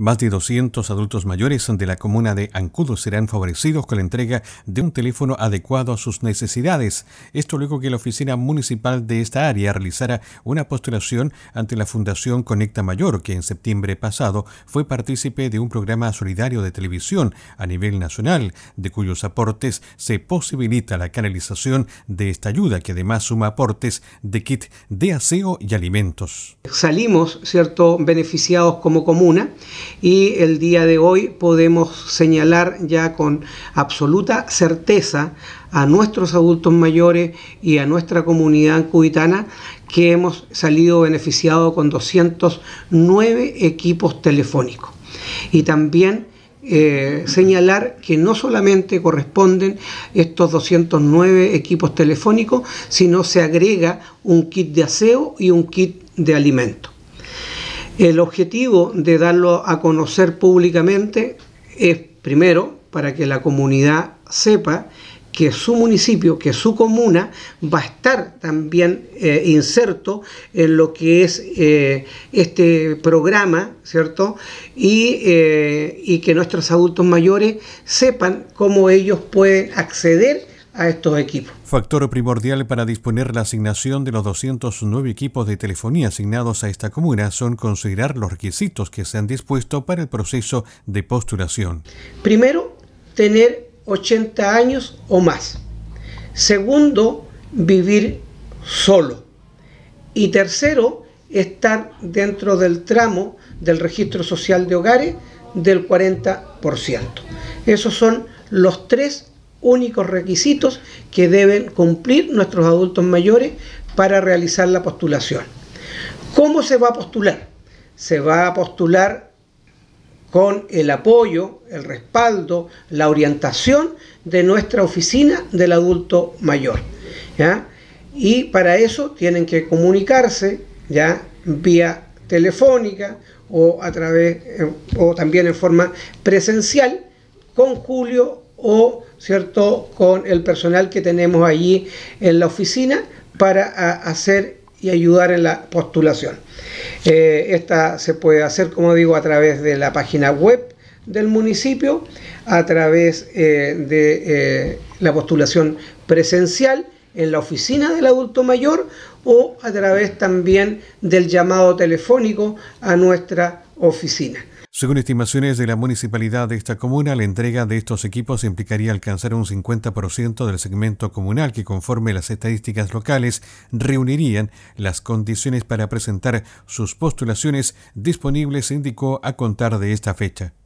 Más de 200 adultos mayores de la comuna de Ancudo serán favorecidos con la entrega de un teléfono adecuado a sus necesidades. Esto luego que la oficina municipal de esta área realizara una postulación ante la Fundación Conecta Mayor, que en septiembre pasado fue partícipe de un programa solidario de televisión a nivel nacional, de cuyos aportes se posibilita la canalización de esta ayuda, que además suma aportes de kit de aseo y alimentos. Salimos, ¿cierto?, beneficiados como comuna y el día de hoy podemos señalar ya con absoluta certeza a nuestros adultos mayores y a nuestra comunidad cubitana que hemos salido beneficiados con 209 equipos telefónicos. Y también eh, señalar que no solamente corresponden estos 209 equipos telefónicos, sino se agrega un kit de aseo y un kit de alimento. El objetivo de darlo a conocer públicamente es, primero, para que la comunidad sepa que su municipio, que su comuna va a estar también eh, inserto en lo que es eh, este programa, ¿cierto? Y, eh, y que nuestros adultos mayores sepan cómo ellos pueden acceder a estos equipos. Factor primordial para disponer la asignación de los 209 equipos de telefonía asignados a esta comuna son considerar los requisitos que se han dispuesto para el proceso de postulación. Primero, tener 80 años o más. Segundo, vivir solo. Y tercero, estar dentro del tramo del registro social de hogares del 40%. Esos son los tres únicos requisitos que deben cumplir nuestros adultos mayores para realizar la postulación. ¿Cómo se va a postular? Se va a postular con el apoyo, el respaldo, la orientación de nuestra oficina del adulto mayor. Y para eso tienen que comunicarse ya vía telefónica o a través eh, o también en forma presencial con Julio o ¿cierto? con el personal que tenemos allí en la oficina para hacer y ayudar en la postulación. Eh, esta se puede hacer, como digo, a través de la página web del municipio, a través eh, de eh, la postulación presencial en la oficina del adulto mayor o a través también del llamado telefónico a nuestra oficina. Según estimaciones de la municipalidad de esta comuna, la entrega de estos equipos implicaría alcanzar un 50% del segmento comunal que conforme las estadísticas locales reunirían las condiciones para presentar sus postulaciones disponibles, indicó a contar de esta fecha.